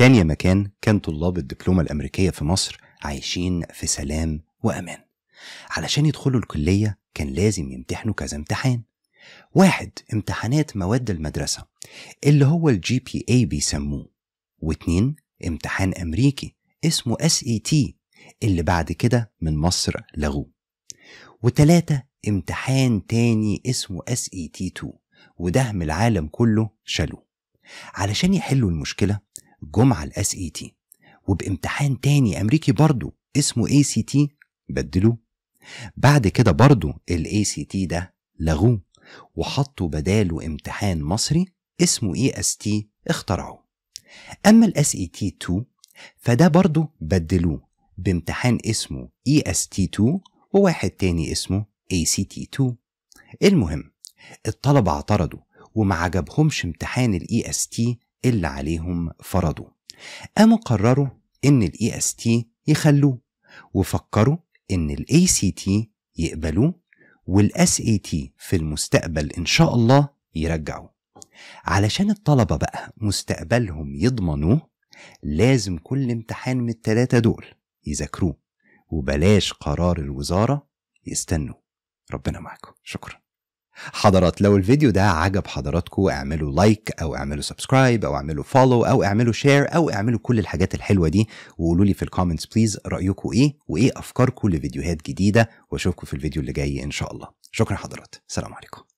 كان يا مكان كان طلاب الدبلومة الأمريكية في مصر عايشين في سلام وأمان علشان يدخلوا الكلية كان لازم يمتحنوا كذا امتحان واحد امتحانات مواد المدرسة اللي هو الجي بي اي بيسموه واتنين امتحان أمريكي اسمه اس اي تي اللي بعد كده من مصر لغوه وتلاتة امتحان تاني اسمه اس اي تي 2 وده من العالم كله شالوه علشان يحلوا المشكلة جمعة على الاس اي تي وبامتحان تاني امريكي برضه اسمه اي سي تي بدلوه بعد كده برضه الاي سي تي ده لغوه وحطوا بداله امتحان مصري اسمه اي اس تي اخترعوه اما الاس اي تي 2 فده برضه بدلوه بامتحان اسمه اي اس تي 2 وواحد تاني اسمه اي سي تي 2 المهم الطلبة اعترضوا وما عجبهمش امتحان الاي اس e تي اللي عليهم فرضوه قاموا قرروا إن الإي اس e تي يخلوه وفكروا إن الإي سي تي يقبلوه والإس اي تي في المستقبل إن شاء الله يرجعوه علشان الطلبة بقى مستقبلهم يضمنوه لازم كل امتحان من التلاتة دول يذاكروه وبلاش قرار الوزارة يستنوا ربنا معاكم شكرا حضرات لو الفيديو ده عجب حضراتكم اعملوا لايك او اعملوا سبسكرايب او اعملوا فولو او اعملوا شير او اعملوا كل الحاجات الحلوه دي وقولوا لي في الكومنتس بليز رايكم ايه وايه افكاركم لفيديوهات جديده واشوفكم في الفيديو اللي جاي ان شاء الله شكرا حضرات سلام عليكم